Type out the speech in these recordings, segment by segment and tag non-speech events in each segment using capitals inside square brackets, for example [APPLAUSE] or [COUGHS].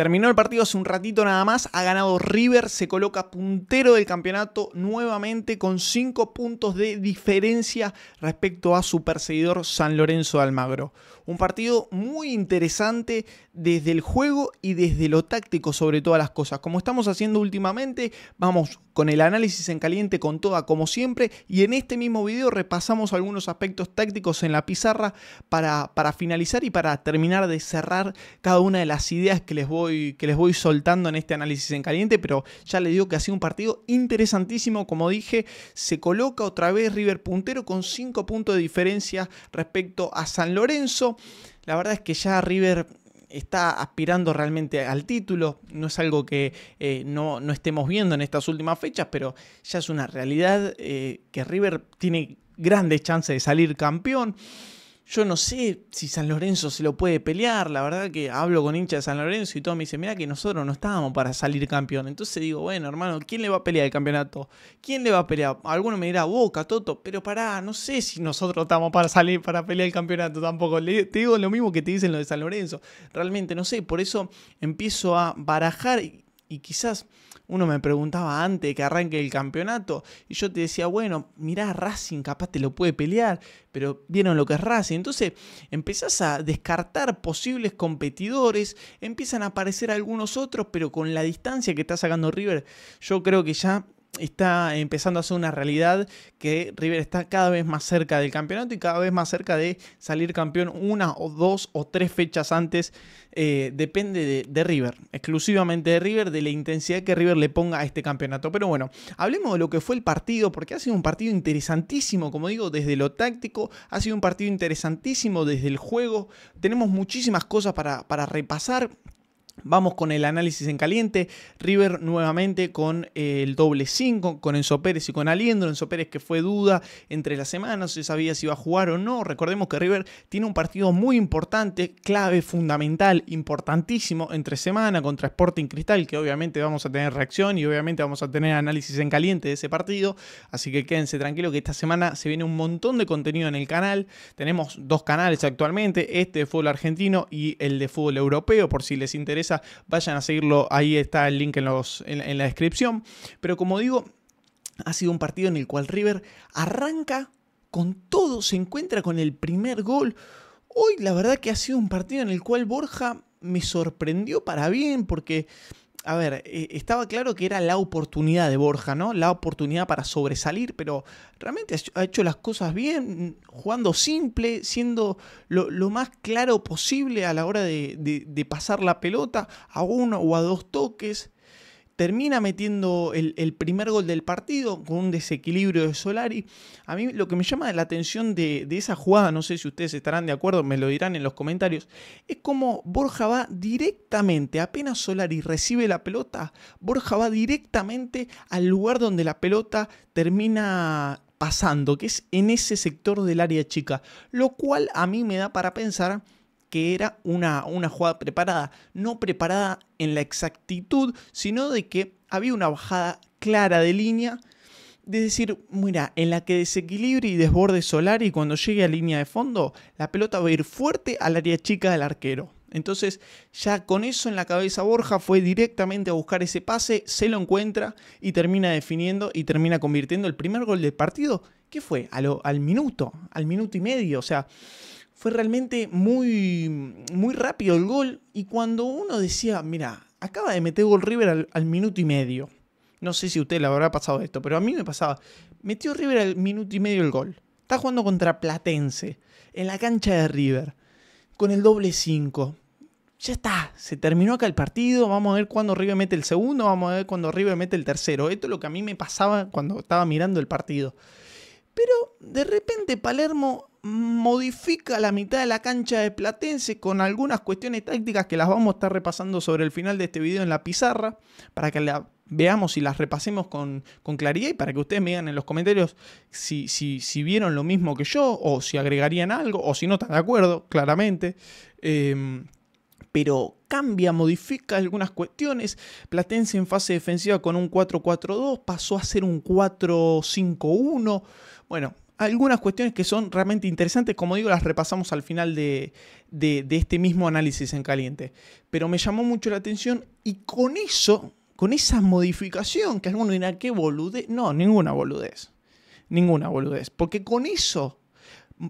Terminó el partido hace un ratito nada más, ha ganado River, se coloca puntero del campeonato nuevamente con 5 puntos de diferencia respecto a su perseguidor San Lorenzo de Almagro. Un partido muy interesante desde el juego y desde lo táctico sobre todas las cosas. Como estamos haciendo últimamente, vamos con el análisis en caliente con toda como siempre y en este mismo video repasamos algunos aspectos tácticos en la pizarra para, para finalizar y para terminar de cerrar cada una de las ideas que les, voy, que les voy soltando en este análisis en caliente, pero ya les digo que ha sido un partido interesantísimo, como dije, se coloca otra vez River puntero con 5 puntos de diferencia respecto a San Lorenzo. La verdad es que ya River está aspirando realmente al título. No es algo que eh, no, no, estemos viendo en estas últimas fechas, pero ya es una realidad eh, que River tiene grandes chances de salir campeón. Yo no sé si San Lorenzo se lo puede pelear. La verdad que hablo con hincha de San Lorenzo y todo me dice, mira que nosotros no estábamos para salir campeón. Entonces digo, bueno, hermano, ¿quién le va a pelear el campeonato? ¿Quién le va a pelear? Alguno me dirá, Boca, Toto, pero pará, no sé si nosotros estamos para salir para pelear el campeonato tampoco. Le, te digo lo mismo que te dicen los de San Lorenzo. Realmente no sé, por eso empiezo a barajar y quizás uno me preguntaba antes que arranque el campeonato y yo te decía, bueno, mirá, Racing capaz te lo puede pelear, pero vieron lo que es Racing. Entonces empezás a descartar posibles competidores, empiezan a aparecer algunos otros, pero con la distancia que está sacando River, yo creo que ya está empezando a ser una realidad que River está cada vez más cerca del campeonato y cada vez más cerca de salir campeón una o dos o tres fechas antes. Eh, depende de, River, exclusivamente de River, de la intensidad que River le ponga a este campeonato. Pero bueno, hablemos de lo que fue el partido, porque ha sido un partido interesantísimo, como digo, desde lo táctico, ha sido un partido interesantísimo desde el juego. Tenemos muchísimas cosas para, para repasar. Vamos con el análisis en caliente. River nuevamente con eh, el doble 5, con Enzo Pérez y con Aliendro. Enzo Pérez que fue duda entre las semanas, se sabía si iba a jugar o no. Recordemos que River tiene un partido muy importante, clave, fundamental, importantísimo entre semana contra Sporting Cristal, que obviamente vamos a tener reacción y obviamente vamos a tener análisis en caliente de ese partido. Así que quédense tranquilos que esta semana se viene un montón de contenido en el canal. Tenemos dos canales actualmente, este de fútbol argentino y el de fútbol europeo, por si les interesa vayan a seguirlo. Ahí está el link en, los, en la descripción. Pero como digo, ha sido un partido en el cual River arranca con todo, se encuentra con el primer gol. Hoy la verdad que ha sido un partido en el cual Borja me sorprendió para bien porque a ver, e, estaba claro que era la oportunidad de Borja, ¿no? La oportunidad para sobresalir, pero realmente ha hecho las cosas bien, jugando simple, siendo lo, más claro posible a la hora de pasar la pelota a uno o a dos toques termina metiendo el, primer gol del partido con un desequilibrio de Solari. A mí lo que me llama la atención de, de, esa jugada, no sé si ustedes estarán de acuerdo, me lo dirán en los comentarios, es como Borja va directamente, apenas Solari recibe la pelota, Borja va directamente al lugar donde la pelota termina pasando, que es en ese sector del área chica, lo cual a mí me da para pensar que era una, una jugada preparada, no preparada en la exactitud, sino de que había una bajada clara de línea, de decir, mira, en la que desequilibre y desborde Solar y cuando llegue a línea de fondo, la pelota va a ir fuerte al área chica del arquero. Entonces, ya con eso en la cabeza Borja fue directamente a buscar ese pase, se lo encuentra y termina definiendo y termina convirtiendo el primer gol del partido. ¿Qué fue? al minuto, al minuto y medio. O sea, fue realmente muy, muy rápido el gol. Y cuando uno decía, mira, acaba de meter gol River al, minuto y medio. No sé si a usted le habrá pasado esto, pero a mí me pasaba. Metió River al minuto y medio el gol. Está jugando contra Platense, en la cancha de River, con el doble 5. Ya está, se terminó acá el partido, vamos a ver cuándo River mete el segundo, vamos a ver cuándo River mete el tercero. Esto es lo que a mí me pasaba cuando estaba mirando el partido. Pero de repente Palermo modifica la mitad de la cancha de Platense con algunas cuestiones tácticas que las vamos a estar repasando sobre el final de este video en la pizarra para que la veamos y las repasemos con, claridad y para que ustedes me digan en los comentarios si, si, vieron lo mismo que yo o si agregarían algo o si no están de acuerdo, claramente. Em, pero cambia, modifica algunas cuestiones. Platense en fase defensiva con un 4-4-2 pasó a ser un 4-5-1. Bueno, algunas cuestiones que son realmente interesantes, como digo, las repasamos al final de, este mismo análisis en caliente. Pero me llamó mucho la atención y con eso, con esa modificación, que alguno dirá, qué boludez, no, ninguna boludez, ninguna boludez, porque con eso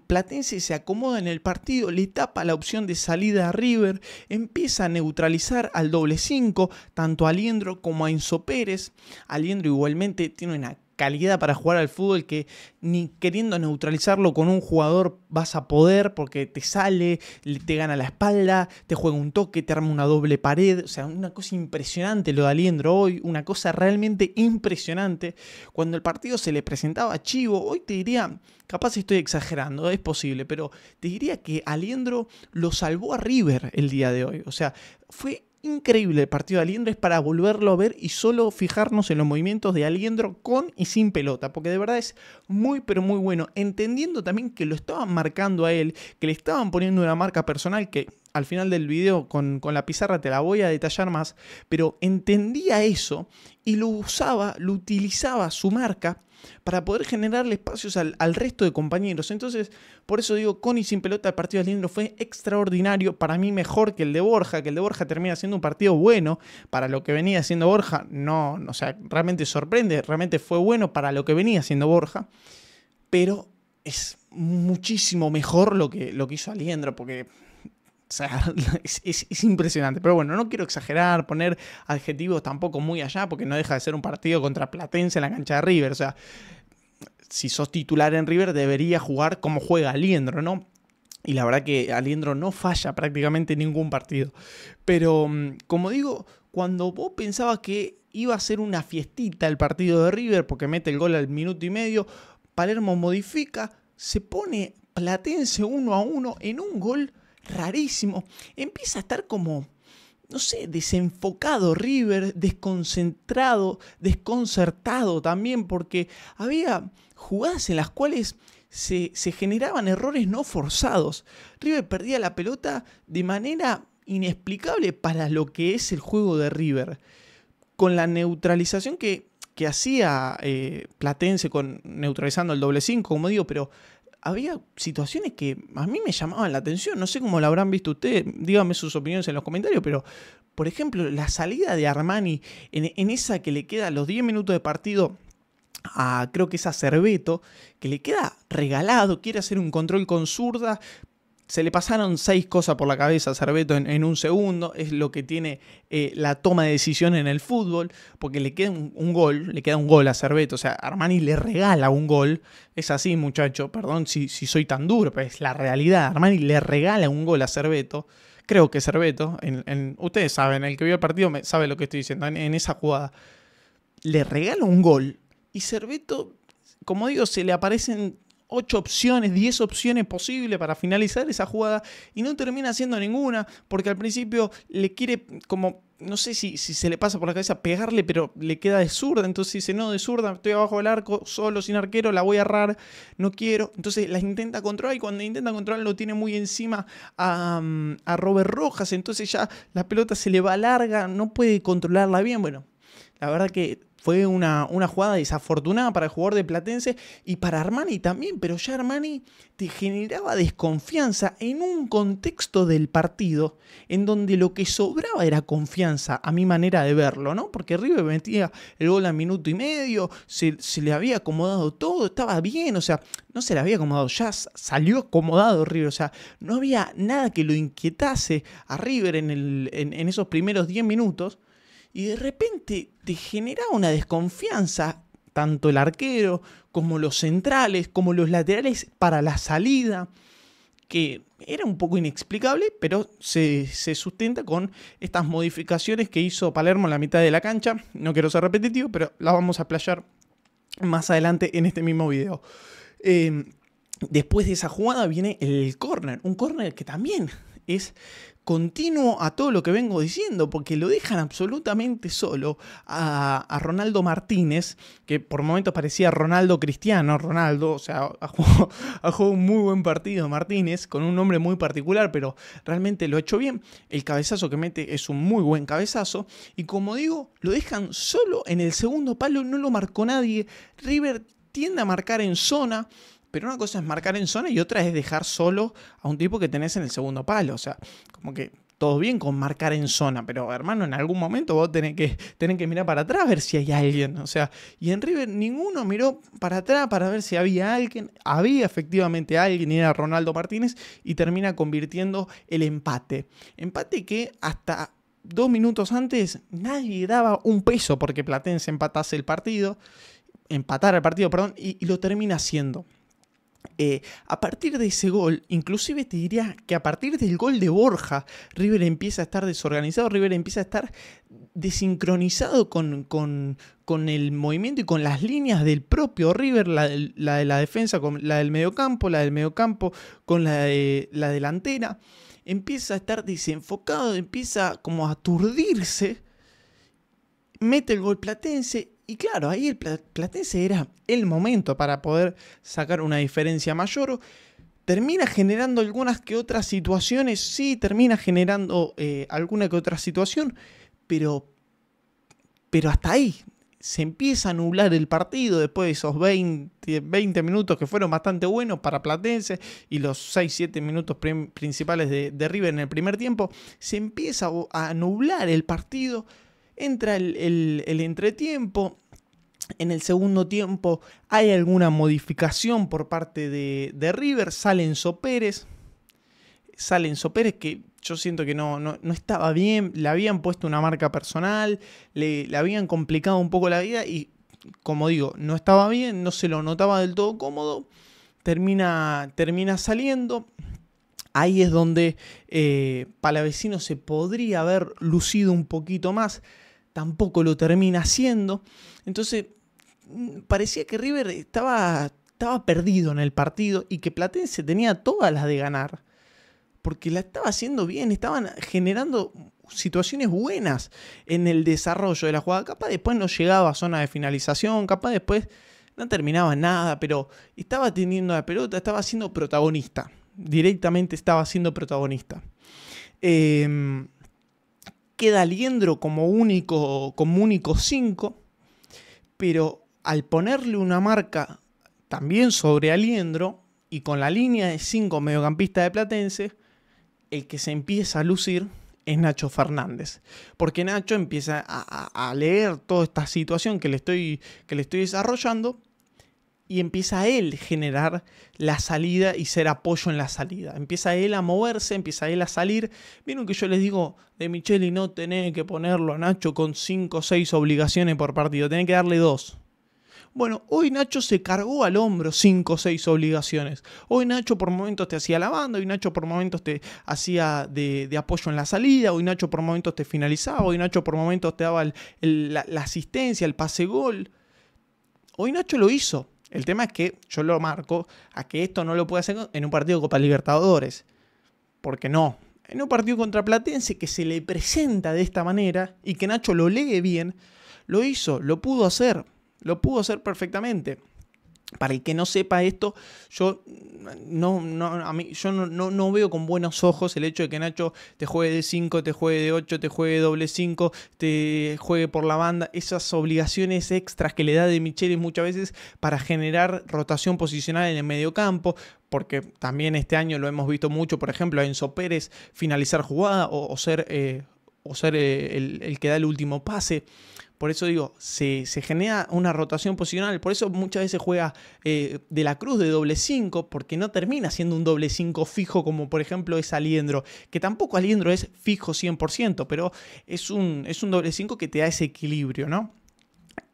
Platense se acomoda en el partido, le tapa la opción de salida a River, empieza a neutralizar al doble 5, tanto a Aliendro como a Enzo Pérez. Aliendro igualmente tiene una calidad para jugar al fútbol que ni queriendo neutralizarlo con un jugador vas a poder porque te sale, te gana la espalda, te juega un toque, te arma una doble pared. O sea, una cosa impresionante lo de Aliendro hoy, una cosa realmente impresionante. Cuando el partido se le presentaba a Chivo, hoy te diría, capaz estoy exagerando, es posible, pero te diría que Aliendro lo salvó a River el día de hoy. O sea, fue increíble el partido de Aliendro, es para volverlo a ver y solo fijarnos en los movimientos de Aliendro con y sin pelota, porque de verdad es muy pero muy bueno, entendiendo también que lo estaban marcando a él, que le estaban poniendo una marca personal que al final del video con, la pizarra, te la voy a detallar más, pero entendía eso y lo usaba, lo utilizaba su marca para poder generarle espacios al, al resto de compañeros. Entonces, por eso digo, con y sin pelota, el partido de Aliendro fue extraordinario, para mí mejor que el de Borja, que el de Borja termina siendo un partido bueno, para lo que venía siendo Borja, no, o sea, realmente sorprende, realmente fue bueno para lo que venía siendo Borja, pero es muchísimo mejor lo que, lo que hizo Aliendro, porque o sea, [LAUGHS] es, impresionante. Pero bueno, no quiero exagerar, poner adjetivos tampoco muy allá, porque no deja de ser un partido contra Platense en la cancha de River. O sea, si sos titular en River, debería jugar como juega Aliendro, ¿no? Y la verdad que Aliendro no falla prácticamente ningún partido. Pero, mm, como digo, cuando vos pensabas que iba a ser una fiestita el partido de River, porque mete el gol al minuto y medio, Palermo modifica, se pone Platense uno a uno en un gol rarísimo. Empieza a estar como, no sé, desenfocado River, desconcentrado, desconcertado también, porque había jugadas en las cuales se, generaban errores no forzados. River perdía la pelota de manera inexplicable para lo que es el juego de River. Con la neutralización que hacía eh, Platense con neutralizando el doble 5, como digo, pero había situaciones que a mí me llamaban la atención. No sé cómo la habrán visto ustedes. Díganme sus opiniones en los comentarios. Pero, por ejemplo, la salida de Armani en, en esa que le queda los 10 minutos de partido a creo que es a Cerveto, que le queda regalado, quiere hacer un control con zurda, se le pasaron seis cosas por la cabeza a Cerveto en, un segundo. Es lo que tiene eh, la toma de decisión en el fútbol. Porque le queda un, gol, le queda un gol a Cerveto. O sea, Armani le regala un gol. Es así, muchacho. Perdón si, si soy tan duro, pero es la realidad. Armani le regala un gol a Cerveto creo que Cerveto, en, ustedes saben, el que vio el partido sabe lo que estoy diciendo, en, en esa jugada, le regala un gol y Cerveto, como digo, se le aparecen ocho opciones, 10 opciones posibles para finalizar esa jugada y no termina haciendo ninguna porque al principio le quiere como... No sé si, si se le pasa por la cabeza pegarle, pero le queda de zurda. Entonces dice, no, de zurda, estoy abajo del arco, solo, sin arquero, la voy a errar, no quiero. Entonces la intenta controlar y cuando intenta controlar lo tiene muy encima a, mm, a Robert Rojas. Entonces ya la pelota se le va larga, no puede controlarla bien. Bueno, la verdad que fue una, una, jugada desafortunada para el jugador de Platense y para Armani también, pero ya Armani te generaba desconfianza en un contexto del partido en donde lo que sobraba era confianza, a mi manera de verlo, ¿no? Porque River metía el gol a minuto y medio, se, le había acomodado todo, estaba bien, o sea, no se le había acomodado, ya salió acomodado River, o sea, no había nada que lo inquietase a River en, el, en, en esos primeros 10 minutos y de repente te genera una desconfianza, tanto el arquero como los centrales, como los laterales para la salida, que era un poco inexplicable, pero se, sustenta con estas modificaciones que hizo Palermo en la mitad de la cancha. No quiero ser repetitivo, pero las vamos a playar más adelante en este mismo video. Eh, después de esa jugada viene el corner, un corner que también es continuo a todo lo que vengo diciendo, porque lo dejan absolutamente solo a, Ronaldo Martínez, que por momentos parecía Ronaldo Cristiano, Ronaldo, o sea, [LAUGHS] un muy buen partido Martínez, con un nombre muy particular, pero realmente lo ha hecho bien. El cabezazo que mete es un muy buen cabezazo, y como digo, lo dejan solo en el segundo palo, no lo marcó nadie. River tiende a marcar en zona, pero una cosa es marcar en zona y otra es dejar solo a un tipo que tenés en el segundo palo. O sea, como que todo bien con marcar en zona, pero hermano, en algún momento vos tenés que, que mirar para atrás a ver si hay alguien. O sea, y en River ninguno miró para atrás para ver si había alguien. Había efectivamente alguien, era Ronaldo Martínez, y termina convirtiendo el empate. Empate que hasta dos minutos antes nadie daba un peso porque Platense empatase el partido, empatara el partido, perdón, y lo termina haciendo. Eh, a partir de ese gol, inclusive te diría que a partir del gol de Borja, River empieza a estar desorganizado, River empieza a estar desincronizado con, con, el movimiento y con las líneas del propio River, la, de la defensa, con la del mediocampo, la del mediocampo, con la de la delantera. Empieza a estar desenfocado, empieza como a aturdirse, mete el gol platense y claro, ahí el Platense era el momento para poder sacar una diferencia mayor. Termina generando algunas que otras situaciones, sí, termina generando eh, alguna que otra situación, pero, pero hasta ahí, se empieza a nublar el partido después de esos 20, 20 minutos que fueron bastante buenos para Platense y los 6-7 minutos principales de, de, River en el primer tiempo, se empieza a nublar el partido entra el, entretiempo. En el segundo tiempo hay alguna modificación por parte de, River. salen Enzo Pérez. Sale Pérez que yo siento que no, estaba bien. Le habían puesto una marca personal. Le, habían complicado un poco la vida. Y como digo, no estaba bien. No se lo notaba del todo cómodo. Termina, termina saliendo. Ahí es donde eh, Palavecino se podría haber lucido un poquito más tampoco lo termina haciendo. Entonces, mm, parecía que River estaba, estaba perdido en el partido y que Platense tenía todas las de ganar. Porque la estaba haciendo bien, estaban generando situaciones buenas en el desarrollo de la jugada. Capaz después no llegaba a zona de finalización, capaz después no terminaba nada, pero estaba teniendo la pelota, estaba siendo protagonista. Directamente estaba siendo protagonista. Eh, queda Aliendro como único 5, como único pero al ponerle una marca también sobre Aliendro y con la línea de 5 mediocampista de Platense, el que se empieza a lucir es Nacho Fernández. Porque Nacho empieza a, a leer toda esta situación que le estoy, que le estoy desarrollando y empieza él a generar la salida y ser apoyo en la salida. Empieza él a moverse, empieza él a salir. Vieron que yo les digo, de Micheli no tenés que ponerlo a Nacho con 5 o 6 obligaciones por partido, tenés que darle dos Bueno, hoy Nacho se cargó al hombro 5 o 6 obligaciones. Hoy Nacho por momentos te hacía la banda, hoy Nacho por momentos te hacía de, apoyo en la salida, hoy Nacho por momentos te finalizaba, hoy Nacho por momentos te daba la, la asistencia, el pase gol. Hoy Nacho lo hizo. El tema es que yo lo marco a que esto no lo puede hacer en un partido Copa Libertadores. Porque no. En un partido contra Platense que se le presenta de esta manera y que Nacho lo lee bien, lo hizo, lo pudo hacer, lo pudo hacer perfectamente. Para el que no sepa esto, yo no, no, a mí, yo no, no, veo con buenos ojos el hecho de que Nacho te juegue de 5, te juegue de 8, te juegue doble 5, te juegue por la banda. Esas obligaciones extras que le da de michele muchas veces para generar rotación posicional en el campo, porque también este año lo hemos visto mucho, por ejemplo, a Enzo Pérez finalizar jugada o, ser, o ser eh, eh, el, que da el último pase. Por eso digo, se, genera una rotación posicional. Por eso muchas veces juega eh, de la cruz de doble 5, porque no termina siendo un doble 5 fijo como por ejemplo es Aliendro, que tampoco Aliendro es fijo 100%, pero es un, es un doble 5 que te da ese equilibrio, ¿no?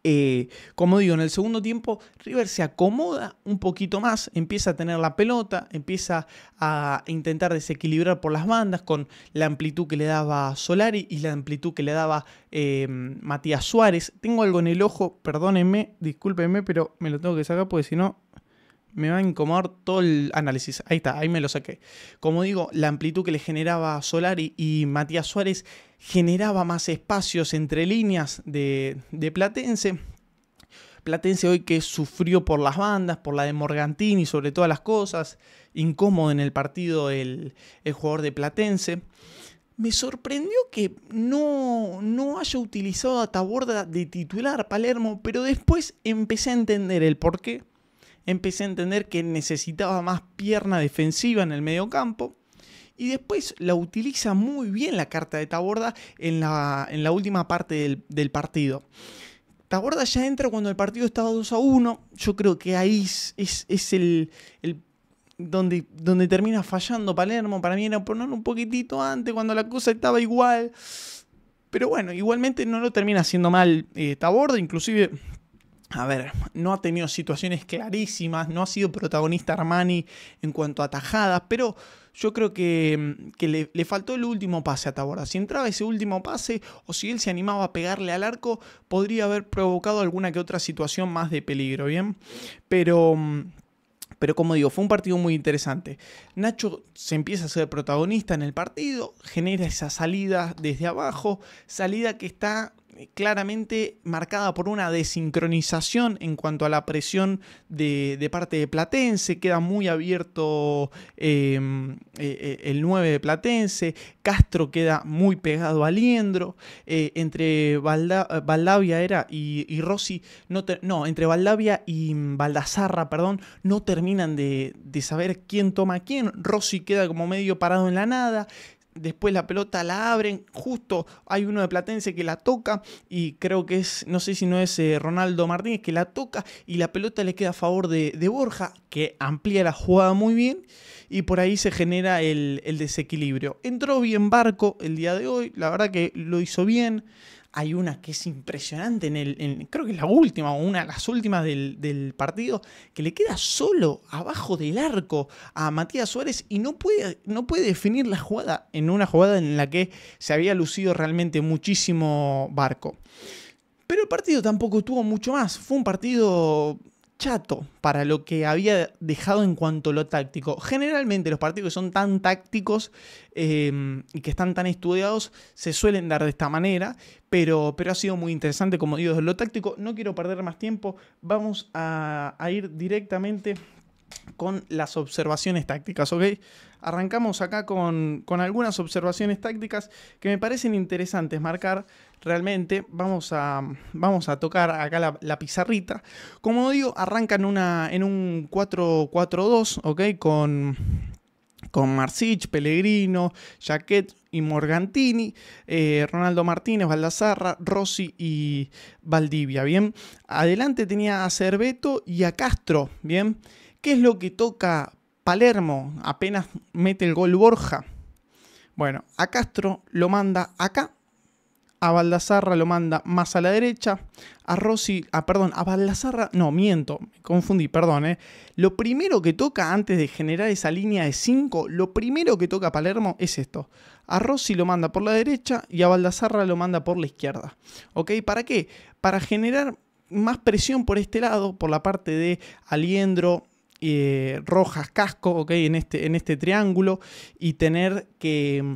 Eh, como digo, en el segundo tiempo River se acomoda un poquito más, empieza a tener la pelota, empieza a intentar desequilibrar por las bandas con la amplitud que le daba Solari y la amplitud que le daba em, Matías Suárez. Tengo algo en el ojo, perdónenme, discúlpenme, pero me lo tengo que sacar porque si no me va a incomodar todo el análisis. Ahí está, ahí me lo saqué. Como digo, la amplitud que le generaba Solari y Matías Suárez generaba más espacios entre líneas de, Platense. Platense hoy que sufrió por las bandas, por la de Morgantini, sobre todas las cosas, incómodo en el partido el, jugador de Platense. Me sorprendió que no, no haya utilizado a Taborda de titular Palermo, pero después empecé a entender el porqué. Empecé a entender que necesitaba más pierna defensiva en el medio campo y después la utiliza muy bien la carta de Taborda en la, última parte del, partido. Taborda ya entra cuando el partido estaba 2 a 1. Yo creo que ahí es, el, el donde, donde, termina fallando Palermo. Para mí era poner un poquitito antes cuando la cosa estaba igual. Pero bueno, igualmente no lo termina haciendo mal eh, Taborda. Inclusive a ver, no ha tenido situaciones clarísimas, no ha sido protagonista Armani en cuanto a tajadas, pero yo creo mm, que, le, le, faltó el último pase a Tabora. Si entraba ese último pase o si él se animaba a pegarle al arco, podría haber provocado alguna que otra situación más de peligro, ¿bien? Pero... Mm, pero como digo, fue un partido muy interesante. Nacho se empieza a ser protagonista en el partido, genera esa salida desde abajo, salida que está claramente marcada por una desincronización en cuanto a la presión de, parte de Platense, queda muy abierto em, eh, eh, el 9 de Platense, Castro queda muy pegado a Liendro, eh, entre Valdavia era y, Rossi, no, no, entre Valdavia y perdón, no terminan de, saber quién toma quién, Rossi queda como medio parado en la nada, después la pelota la abren, justo hay uno de Platense que la toca y creo que es, no sé si no es eh, Ronaldo Martínez que la toca y la pelota le queda a favor de, de, Borja, que amplía la jugada muy bien y por ahí se genera el, el desequilibrio. Entró bien Barco el día de hoy, la verdad que lo hizo bien. Hay una que es impresionante en el. creo que es la última o una de las últimas del, partido. Que le queda solo abajo del arco a Matías Suárez. Y no puede, no puede definir la jugada. En una jugada en la que se había lucido realmente muchísimo barco. Pero el partido tampoco tuvo mucho más. Fue un partido chato para lo que había dejado en cuanto a lo táctico. Generalmente los partidos que son tan tácticos em, y que están tan estudiados se suelen dar de esta manera, pero, pero ha sido muy interesante, como digo, lo táctico. No quiero perder más tiempo, vamos a, a ir directamente con las observaciones tácticas, ¿ok? Arrancamos acá con, algunas observaciones tácticas que me parecen interesantes marcar. Realmente vamos a, vamos a tocar acá la, pizarrita. Como digo, arrancan una, en un 4-4-2, ¿ok? Con, con Marcic, Pellegrino, Jaquet y Morgantini, eh, Ronaldo Martínez, Baldassarra, Rossi y Valdivia, ¿bien? Adelante tenía a Cerveto y a Castro, ¿bien? bien ¿Qué es lo que toca Palermo? Apenas mete el gol Borja. Bueno, a Castro lo manda acá, a Baldazarra lo manda más a la derecha, a Rossi, a, ah, perdón, a Baldassarra, no, miento, me confundí, perdón, eh. Lo primero que toca antes de generar esa línea de 5, lo primero que toca Palermo es esto. A Rossi lo manda por la derecha y a Baldazarra lo manda por la izquierda. ¿Ok? ¿Para qué? Para generar más presión por este lado, por la parte de Aliendro, eh, rojas casco, ¿ok? En este, en este triángulo y tener que mm,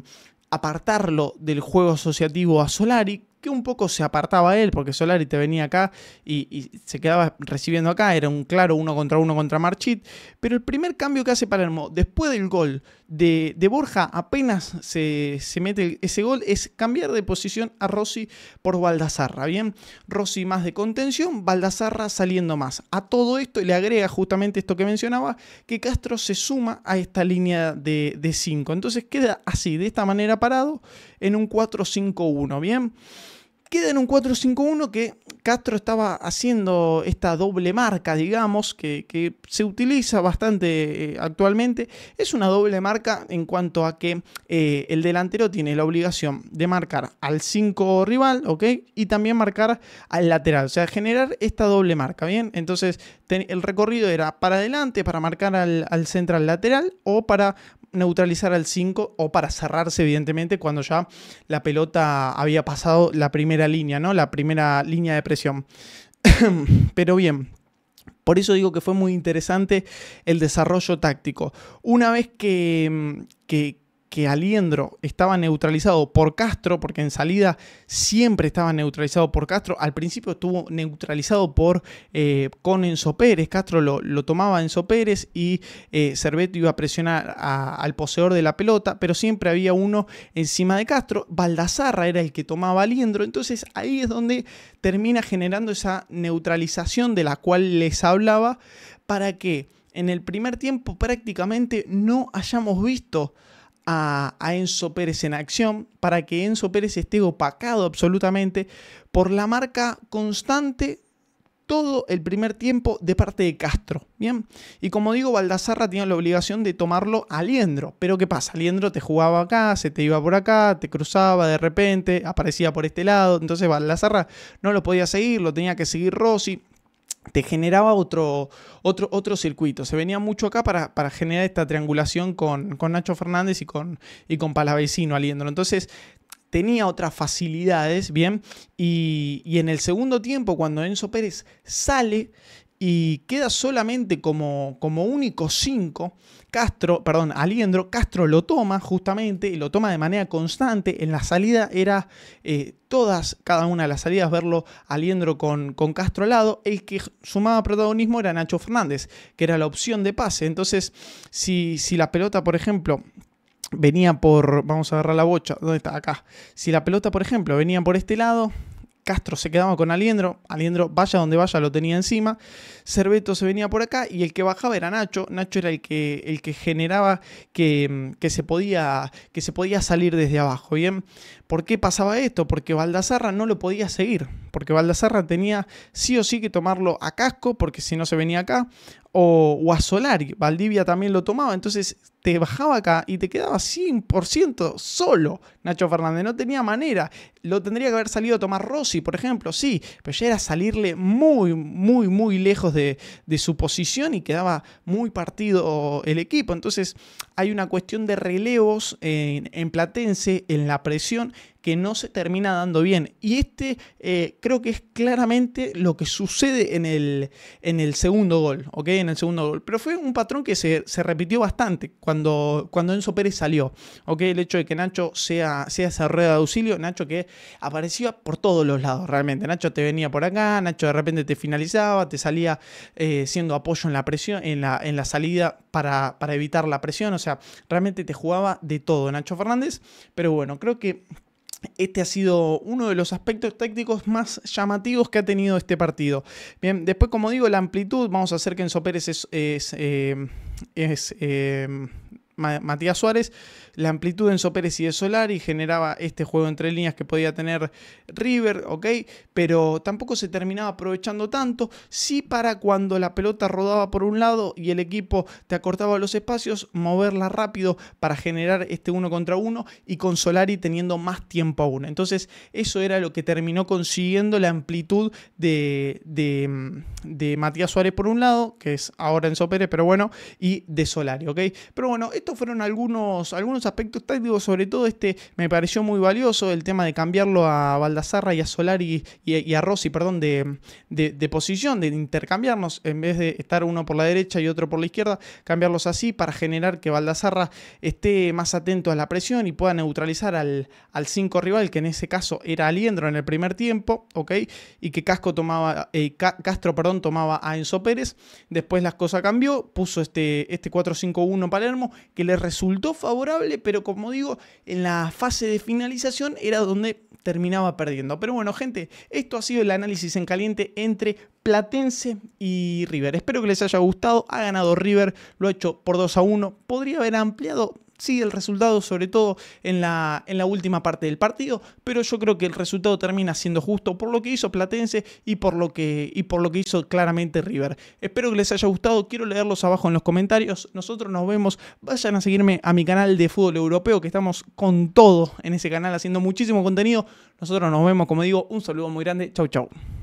apartarlo del juego asociativo a Solari, que un poco se apartaba él, porque Solari te venía acá y, se quedaba recibiendo acá, era un claro uno contra uno contra Marchit, pero el primer cambio que hace Palermo después del gol de, Borja, apenas se, se mete ese gol, es cambiar de posición a Rossi por Baldassarra, ¿bien? Rossi más de contención, Baldassarra saliendo más. A todo esto le agrega justamente esto que mencionaba, que Castro se suma a esta línea de 5, entonces queda así, de esta manera parado, en un 4-5-1, ¿bien? Queda en un 4-5-1 que Castro estaba haciendo esta doble marca, digamos, que, se utiliza bastante eh, actualmente. Es una doble marca en cuanto a que eh, el delantero tiene la obligación de marcar al 5 rival, ¿ok? Y también marcar al lateral, o sea, generar esta doble marca, ¿bien? Entonces, el recorrido era para adelante, para marcar al central lateral o para neutralizar al 5 o para cerrarse, evidentemente, cuando ya la pelota había pasado la primera línea, ¿no? La primera línea de presión. [COUGHS] Pero bien. Por eso digo que fue muy interesante el desarrollo táctico. Una vez que, mm, que, que Aliendro estaba neutralizado por Castro, porque en salida siempre estaba neutralizado por Castro, al principio estuvo neutralizado por eh, con Enzo Pérez, Castro lo, lo tomaba Enzo Pérez y eh, Cerveto iba a presionar al poseedor de la pelota, pero siempre había uno encima de Castro, Baldazarra era el que tomaba Aliendro, entonces ahí es donde termina generando esa neutralización de la cual les hablaba, para que en el primer tiempo prácticamente no hayamos visto a, Enzo Pérez en acción para que Enzo Pérez esté opacado absolutamente por la marca constante todo el primer tiempo de parte de Castro. Bien, y como digo, Baldassarra tenía la obligación de tomarlo a Liendro. Pero ¿qué pasa? Liendro te jugaba acá, se te iba por acá, te cruzaba de repente, aparecía por este lado. Entonces Baldassarra no lo podía seguir, lo tenía que seguir Rossi te generaba otro, otro, otro circuito. Se venía mucho acá para, para generar esta triangulación con, con, Nacho Fernández y con, y con Palavecino aliéndolo. Entonces tenía otras facilidades, ¿bien? Y, y en el segundo tiempo, cuando Enzo Pérez sale y queda solamente como, como único 5. Castro, perdón, Aliendro, Castro lo toma justamente y lo toma de manera constante. En la salida era eh, todas, cada una de las salidas, verlo Aliendro con, Castro al lado. El que sumaba protagonismo era Nacho Fernández, que era la opción de pase. Entonces, si, si la pelota, por ejemplo, venía por. Vamos a agarrar la bocha. ¿Dónde está? Acá. Si la pelota, por ejemplo, venía por este lado, Castro se quedaba con Aliendro, Aliendro vaya donde vaya lo tenía encima, Cerveto se venía por acá y el que bajaba era Nacho, Nacho era el que, el que generaba que, mm, se podía, que se podía salir desde abajo, ¿bien? ¿Por qué pasaba esto? Porque Baldazarra no lo podía seguir, porque Baldassarra tenía sí o sí que tomarlo a casco, porque si no se venía acá, o, a Solari, Valdivia también lo tomaba, entonces te bajaba acá y te quedaba 100% solo Nacho Fernández, no tenía manera, lo tendría que haber salido a tomar Rossi, por ejemplo, sí, pero ya era salirle muy, muy, muy lejos de, su posición y quedaba muy partido el equipo, entonces hay una cuestión de relevos en Platense, en la presión que no se termina dando bien. Y este eh, creo que es claramente lo que sucede en el, en el segundo gol, En el segundo gol. Pero fue un patrón que se, repitió bastante cuando, cuando Enzo Pérez salió, El hecho de que Nacho sea, sea esa rueda de auxilio, Nacho que aparecía por todos los lados realmente. Nacho te venía por acá, Nacho de repente te finalizaba, te salía eh, siendo apoyo en la presión, en la, en la salida para, para evitar la presión. O sea, realmente te jugaba de todo Nacho Fernández. Pero bueno, creo que este ha sido uno de los aspectos Técnicos más llamativos que ha tenido este partido. Bien, después, como digo, la amplitud, vamos a hacer que en Pérez es, es, eh, eh, Matías Suárez la amplitud en Sopérez y de Solari generaba este juego entre líneas que podía tener River, ¿ok? Pero tampoco se terminaba aprovechando tanto. Sí para cuando la pelota rodaba por un lado y el equipo te acortaba los espacios, moverla rápido para generar este uno contra uno y con Solari teniendo más tiempo aún. Entonces eso era lo que terminó consiguiendo la amplitud de, Matías Suárez por un lado, que es ahora en Sopérez, pero bueno, y de Solari, ¿ok? Pero bueno, estos fueron algunos, algunos aspectos tácticos, sobre todo este me pareció muy valioso, el tema de cambiarlo a Baldassarra y a Solari y, a Rossi, perdón, de, posición, de intercambiarnos, en vez de estar uno por la derecha y otro por la izquierda, cambiarlos así para generar que Baldassarra esté más atento a la presión y pueda neutralizar al 5 rival, que en ese caso era Aliendro en el primer tiempo, ¿ok? Y que Casco tomaba, eh, Castro tomaba a Enzo Pérez. Después las cosas cambió, puso este, este 4-5-1 Palermo, que le resultó favorable pero como digo, en la fase de finalización era donde terminaba perdiendo. Pero bueno, gente, esto ha sido el análisis en caliente entre Platense y River. Espero que les haya gustado. Ha ganado River, lo ha hecho por 2 a 1. Podría haber ampliado sí, el resultado, sobre todo en la, en la última parte del partido, pero yo creo que el resultado termina siendo justo por lo que hizo Platense y por lo que, y por lo que hizo claramente River. Espero que les haya gustado, quiero leerlos abajo en los comentarios. Nosotros nos vemos, vayan a seguirme a mi canal de fútbol europeo, que estamos con todo en ese canal haciendo muchísimo contenido. Nosotros nos vemos, como digo, un saludo muy grande, chau chau.